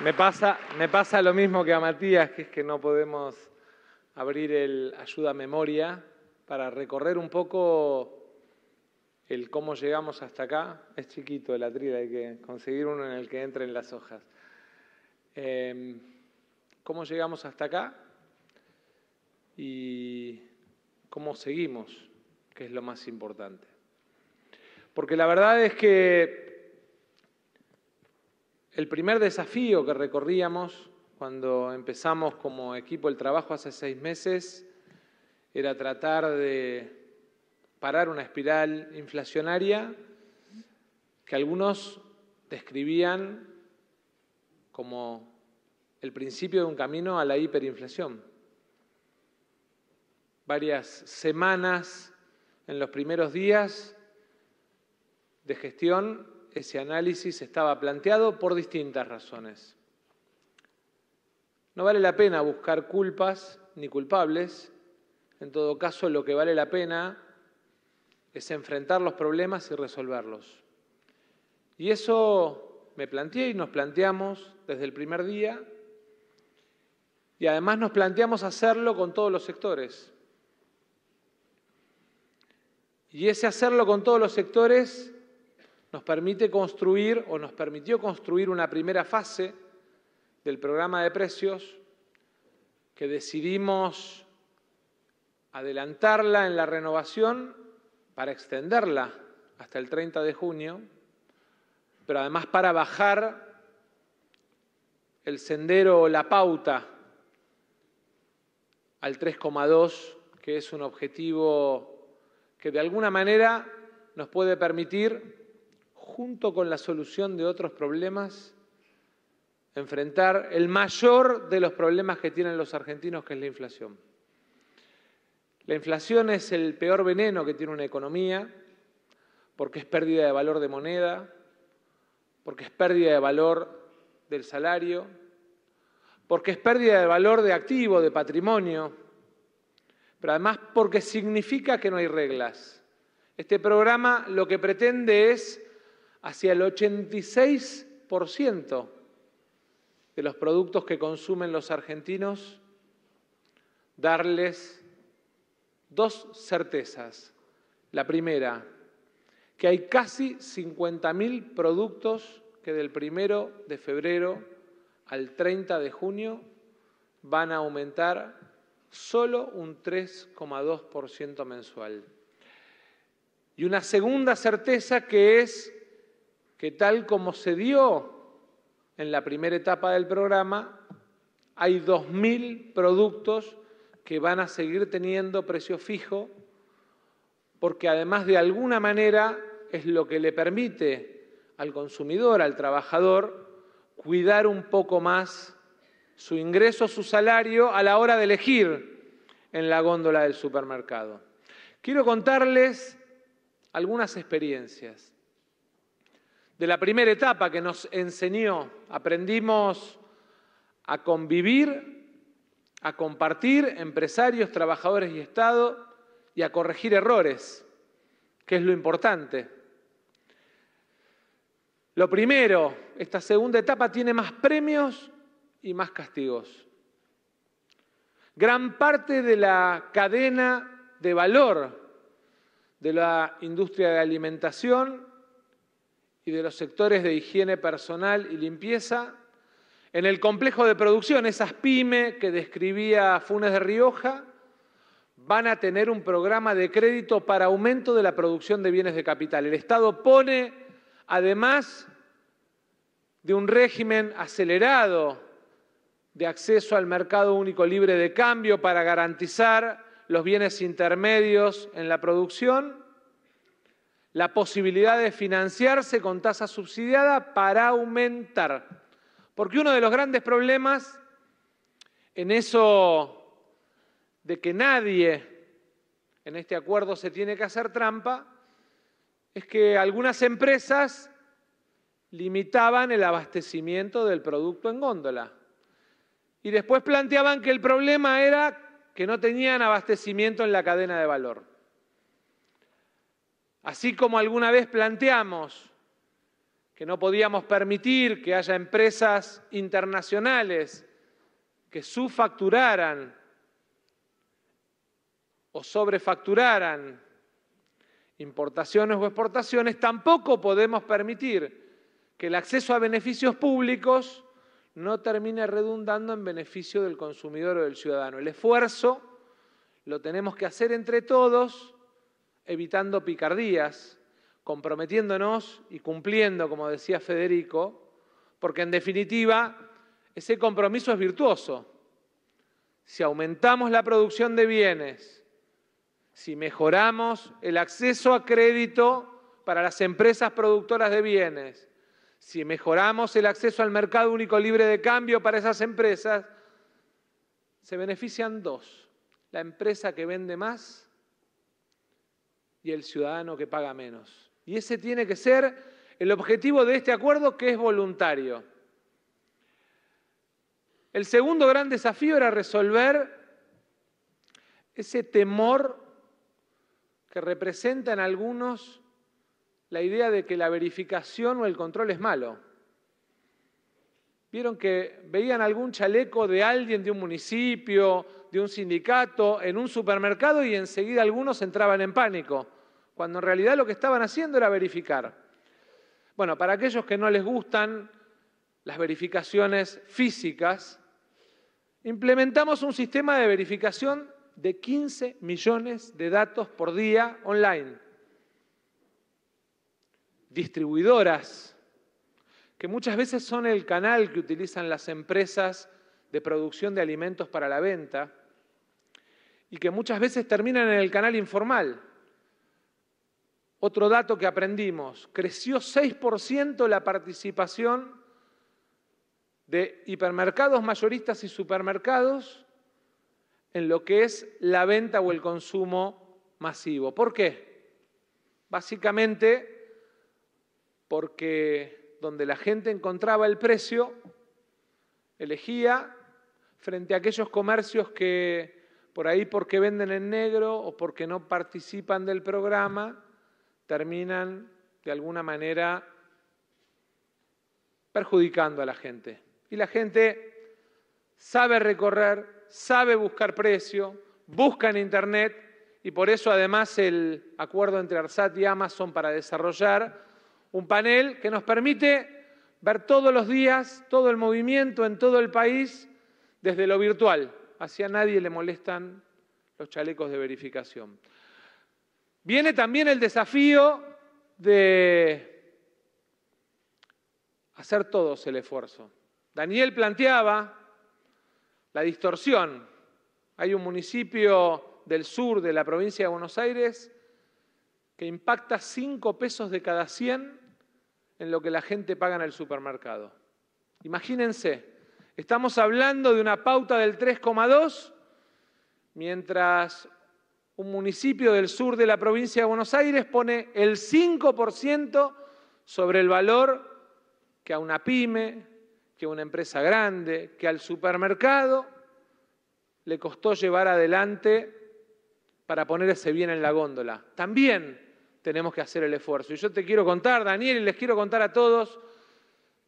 Me pasa, me pasa lo mismo que a Matías, que es que no podemos abrir el ayuda memoria para recorrer un poco el cómo llegamos hasta acá. Es chiquito el atril, hay que conseguir uno en el que entren las hojas. Em, ¿Cómo llegamos hasta acá? Y cómo seguimos, que es lo más importante. Porque la verdad es que el primer desafío que recorríamos cuando empezamos como equipo el trabajo hace seis meses era tratar de parar una espiral inflacionaria que algunos describían como el principio de un camino a la hiperinflación. Varias semanas en los primeros días de gestión ese análisis estaba planteado por distintas razones. No vale la pena buscar culpas ni culpables. En todo caso, lo que vale la pena es enfrentar los problemas y resolverlos. Y eso me planteé y nos planteamos desde el primer día. Y además nos planteamos hacerlo con todos los sectores. Y ese hacerlo con todos los sectores nos permite construir o nos permitió construir una primera fase del programa de precios que decidimos adelantarla en la renovación para extenderla hasta el 30 de junio, pero además para bajar el sendero o la pauta al 3,2, que es un objetivo que de alguna manera nos puede permitir junto con la solución de otros problemas, enfrentar el mayor de los problemas que tienen los argentinos, que es la inflación. La inflación es el peor veneno que tiene una economía, porque es pérdida de valor de moneda, porque es pérdida de valor del salario, porque es pérdida de valor de activo, de patrimonio, pero además porque significa que no hay reglas. Este programa lo que pretende es hacia el 86% de los productos que consumen los argentinos, darles dos certezas. La primera, que hay casi 50.000 productos que del 1 de febrero al 30 de junio van a aumentar solo un 3,2% mensual. Y una segunda certeza que es que tal como se dio en la primera etapa del programa, hay 2.000 productos que van a seguir teniendo precio fijo, porque además de alguna manera es lo que le permite al consumidor, al trabajador, cuidar un poco más su ingreso, su salario a la hora de elegir en la góndola del supermercado. Quiero contarles algunas experiencias de la primera etapa que nos enseñó. Aprendimos a convivir, a compartir empresarios, trabajadores y Estado y a corregir errores, que es lo importante. Lo primero, esta segunda etapa tiene más premios y más castigos. Gran parte de la cadena de valor de la industria de alimentación y de los sectores de higiene personal y limpieza, en el complejo de producción, esas pyme que describía Funes de Rioja, van a tener un programa de crédito para aumento de la producción de bienes de capital. El Estado pone, además de un régimen acelerado de acceso al mercado único libre de cambio para garantizar los bienes intermedios en la producción, la posibilidad de financiarse con tasa subsidiada para aumentar. Porque uno de los grandes problemas en eso de que nadie en este acuerdo se tiene que hacer trampa es que algunas empresas limitaban el abastecimiento del producto en góndola. Y después planteaban que el problema era que no tenían abastecimiento en la cadena de valor. Así como alguna vez planteamos que no podíamos permitir que haya empresas internacionales que subfacturaran o sobrefacturaran importaciones o exportaciones, tampoco podemos permitir que el acceso a beneficios públicos no termine redundando en beneficio del consumidor o del ciudadano. El esfuerzo lo tenemos que hacer entre todos evitando picardías, comprometiéndonos y cumpliendo, como decía Federico, porque en definitiva ese compromiso es virtuoso. Si aumentamos la producción de bienes, si mejoramos el acceso a crédito para las empresas productoras de bienes, si mejoramos el acceso al mercado único libre de cambio para esas empresas, se benefician dos, la empresa que vende más y el ciudadano que paga menos. Y ese tiene que ser el objetivo de este acuerdo que es voluntario. El segundo gran desafío era resolver ese temor que representa en algunos la idea de que la verificación o el control es malo. Vieron que veían algún chaleco de alguien de un municipio, de un sindicato, en un supermercado y enseguida algunos entraban en pánico cuando en realidad lo que estaban haciendo era verificar. Bueno, para aquellos que no les gustan las verificaciones físicas, implementamos un sistema de verificación de 15 millones de datos por día online. Distribuidoras, que muchas veces son el canal que utilizan las empresas de producción de alimentos para la venta y que muchas veces terminan en el canal informal otro dato que aprendimos, creció 6% la participación de hipermercados mayoristas y supermercados en lo que es la venta o el consumo masivo. ¿Por qué? Básicamente porque donde la gente encontraba el precio, elegía frente a aquellos comercios que por ahí porque venden en negro o porque no participan del programa, terminan de alguna manera perjudicando a la gente. Y la gente sabe recorrer, sabe buscar precio, busca en Internet y por eso además el acuerdo entre ARSAT y Amazon para desarrollar un panel que nos permite ver todos los días todo el movimiento en todo el país desde lo virtual. Así a nadie le molestan los chalecos de verificación. Viene también el desafío de hacer todos el esfuerzo. Daniel planteaba la distorsión. Hay un municipio del sur de la provincia de Buenos Aires que impacta 5 pesos de cada 100 en lo que la gente paga en el supermercado. Imagínense, estamos hablando de una pauta del 3,2, mientras un municipio del sur de la provincia de Buenos Aires pone el 5% sobre el valor que a una pyme, que a una empresa grande, que al supermercado le costó llevar adelante para poner ese bien en la góndola. También tenemos que hacer el esfuerzo. Y yo te quiero contar, Daniel, y les quiero contar a todos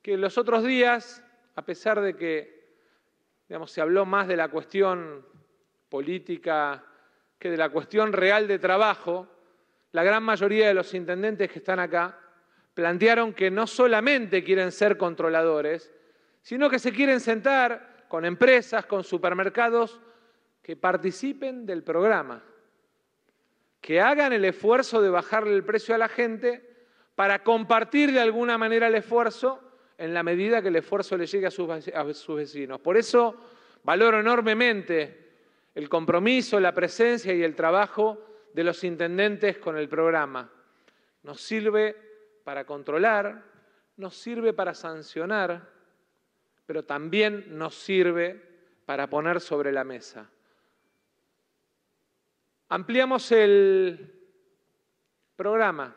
que los otros días, a pesar de que digamos, se habló más de la cuestión política, de la cuestión real de trabajo, la gran mayoría de los intendentes que están acá plantearon que no solamente quieren ser controladores, sino que se quieren sentar con empresas, con supermercados que participen del programa, que hagan el esfuerzo de bajarle el precio a la gente para compartir de alguna manera el esfuerzo en la medida que el esfuerzo le llegue a sus vecinos. Por eso valoro enormemente el compromiso, la presencia y el trabajo de los intendentes con el programa. Nos sirve para controlar, nos sirve para sancionar, pero también nos sirve para poner sobre la mesa. Ampliamos el programa.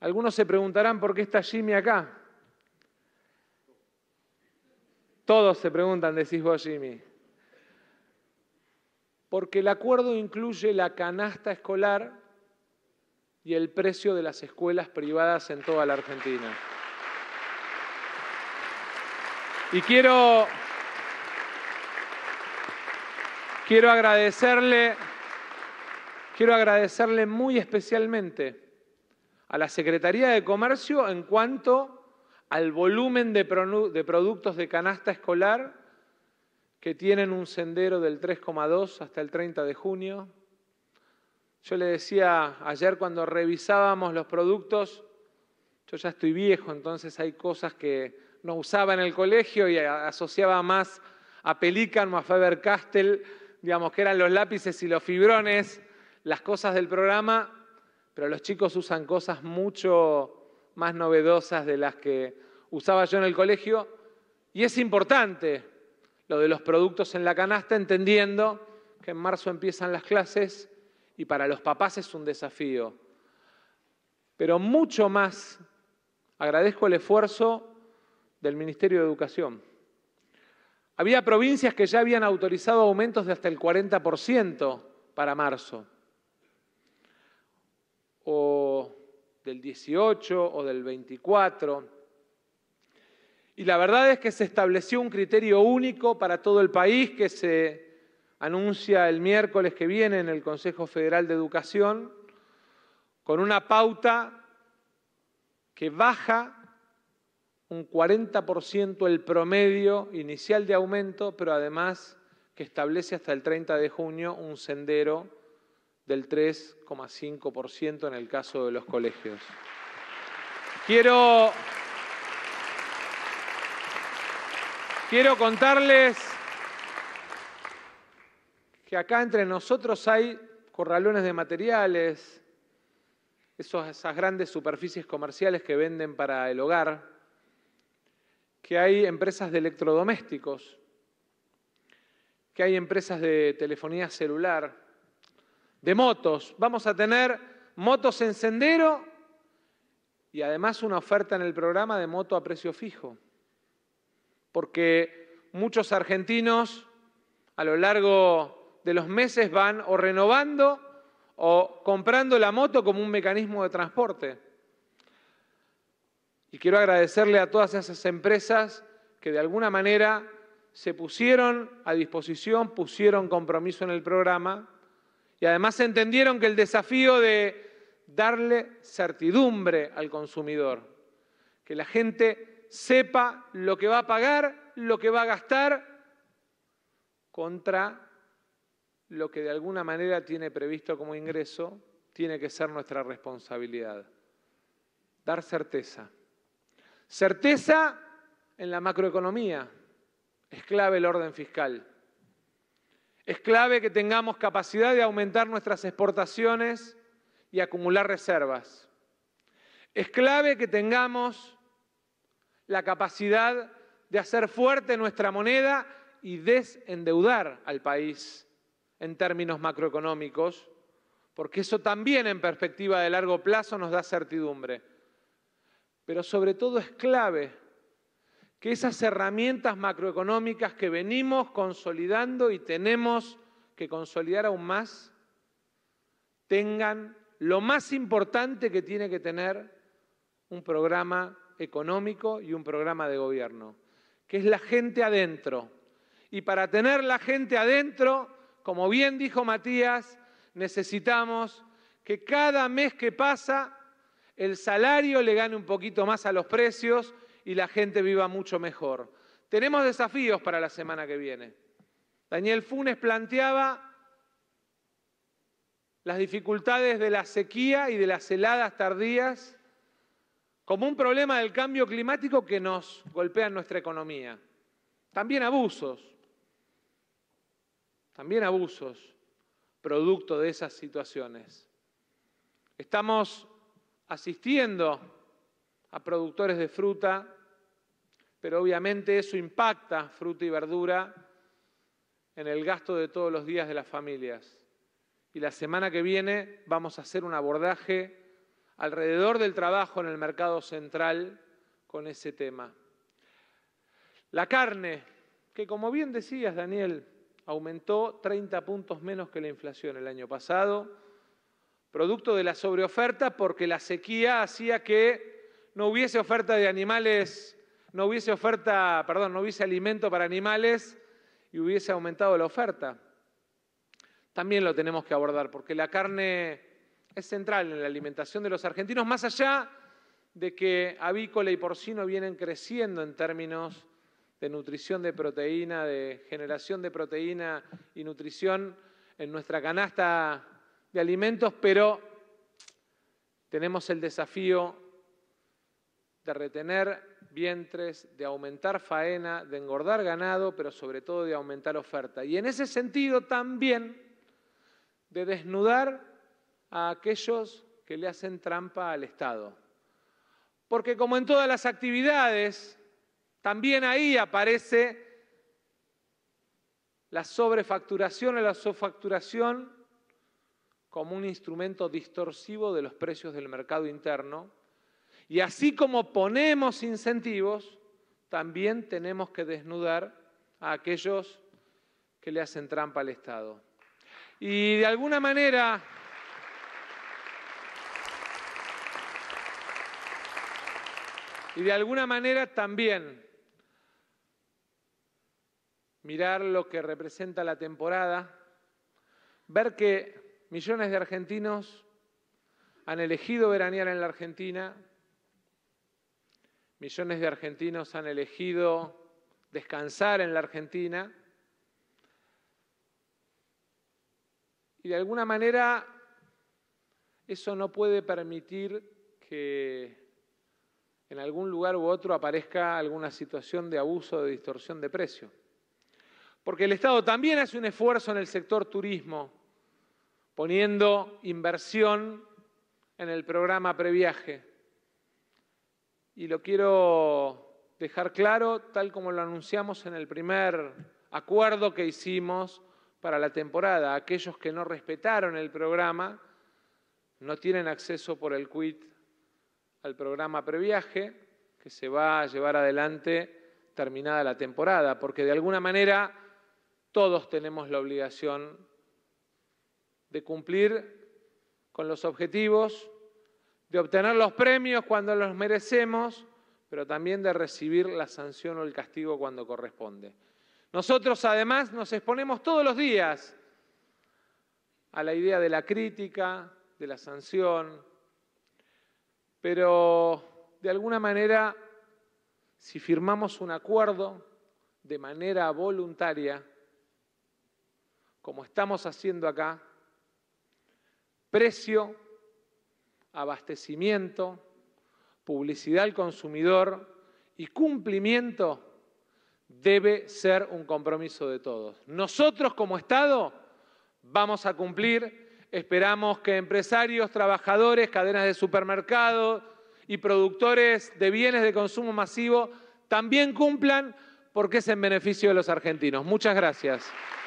Algunos se preguntarán por qué está Jimmy acá. Todos se preguntan, decís vos, Jimmy porque el acuerdo incluye la canasta escolar y el precio de las escuelas privadas en toda la Argentina. Y quiero, quiero agradecerle, quiero agradecerle muy especialmente a la Secretaría de Comercio en cuanto al volumen de productos de canasta escolar que tienen un sendero del 3,2 hasta el 30 de junio. Yo le decía ayer cuando revisábamos los productos, yo ya estoy viejo, entonces hay cosas que no usaba en el colegio y asociaba más a Pelican o a Faber-Castell, digamos que eran los lápices y los fibrones, las cosas del programa, pero los chicos usan cosas mucho más novedosas de las que usaba yo en el colegio y es importante lo de los productos en la canasta, entendiendo que en marzo empiezan las clases y para los papás es un desafío. Pero mucho más agradezco el esfuerzo del Ministerio de Educación. Había provincias que ya habían autorizado aumentos de hasta el 40% para marzo, o del 18 o del 24. Y la verdad es que se estableció un criterio único para todo el país que se anuncia el miércoles que viene en el Consejo Federal de Educación, con una pauta que baja un 40% el promedio inicial de aumento, pero además que establece hasta el 30 de junio un sendero del 3,5% en el caso de los colegios. Quiero Quiero contarles que acá entre nosotros hay corralones de materiales, esas grandes superficies comerciales que venden para el hogar, que hay empresas de electrodomésticos, que hay empresas de telefonía celular, de motos. Vamos a tener motos en sendero y además una oferta en el programa de moto a precio fijo porque muchos argentinos a lo largo de los meses van o renovando o comprando la moto como un mecanismo de transporte. Y quiero agradecerle a todas esas empresas que de alguna manera se pusieron a disposición, pusieron compromiso en el programa y además entendieron que el desafío de darle certidumbre al consumidor, que la gente sepa lo que va a pagar, lo que va a gastar, contra lo que de alguna manera tiene previsto como ingreso, tiene que ser nuestra responsabilidad. Dar certeza. Certeza en la macroeconomía. Es clave el orden fiscal. Es clave que tengamos capacidad de aumentar nuestras exportaciones y acumular reservas. Es clave que tengamos la capacidad de hacer fuerte nuestra moneda y desendeudar al país en términos macroeconómicos, porque eso también en perspectiva de largo plazo nos da certidumbre. Pero sobre todo es clave que esas herramientas macroeconómicas que venimos consolidando y tenemos que consolidar aún más, tengan lo más importante que tiene que tener un programa económico y un programa de gobierno, que es la gente adentro. Y para tener la gente adentro, como bien dijo Matías, necesitamos que cada mes que pasa el salario le gane un poquito más a los precios y la gente viva mucho mejor. Tenemos desafíos para la semana que viene. Daniel Funes planteaba las dificultades de la sequía y de las heladas tardías como un problema del cambio climático que nos golpea en nuestra economía. También abusos, también abusos producto de esas situaciones. Estamos asistiendo a productores de fruta, pero obviamente eso impacta fruta y verdura en el gasto de todos los días de las familias. Y la semana que viene vamos a hacer un abordaje alrededor del trabajo en el mercado central con ese tema. La carne, que como bien decías, Daniel, aumentó 30 puntos menos que la inflación el año pasado, producto de la sobreoferta porque la sequía hacía que no hubiese oferta de animales, no hubiese oferta, perdón, no hubiese alimento para animales y hubiese aumentado la oferta. También lo tenemos que abordar porque la carne es central en la alimentación de los argentinos, más allá de que avícola y porcino vienen creciendo en términos de nutrición de proteína, de generación de proteína y nutrición en nuestra canasta de alimentos, pero tenemos el desafío de retener vientres, de aumentar faena, de engordar ganado, pero sobre todo de aumentar oferta. Y en ese sentido también de desnudar a aquellos que le hacen trampa al Estado. Porque como en todas las actividades, también ahí aparece la sobrefacturación o la sofacturación como un instrumento distorsivo de los precios del mercado interno. Y así como ponemos incentivos, también tenemos que desnudar a aquellos que le hacen trampa al Estado. Y de alguna manera... Y de alguna manera también mirar lo que representa la temporada, ver que millones de argentinos han elegido veranear en la Argentina, millones de argentinos han elegido descansar en la Argentina y de alguna manera eso no puede permitir que en algún lugar u otro aparezca alguna situación de abuso o de distorsión de precio. Porque el Estado también hace un esfuerzo en el sector turismo, poniendo inversión en el programa previaje. Y lo quiero dejar claro, tal como lo anunciamos en el primer acuerdo que hicimos para la temporada. Aquellos que no respetaron el programa no tienen acceso por el quit al programa Previaje, que se va a llevar adelante terminada la temporada, porque de alguna manera todos tenemos la obligación de cumplir con los objetivos, de obtener los premios cuando los merecemos, pero también de recibir la sanción o el castigo cuando corresponde. Nosotros además nos exponemos todos los días a la idea de la crítica, de la sanción, pero de alguna manera, si firmamos un acuerdo de manera voluntaria, como estamos haciendo acá, precio, abastecimiento, publicidad al consumidor y cumplimiento debe ser un compromiso de todos. Nosotros como Estado vamos a cumplir Esperamos que empresarios, trabajadores, cadenas de supermercados y productores de bienes de consumo masivo también cumplan porque es en beneficio de los argentinos. Muchas gracias.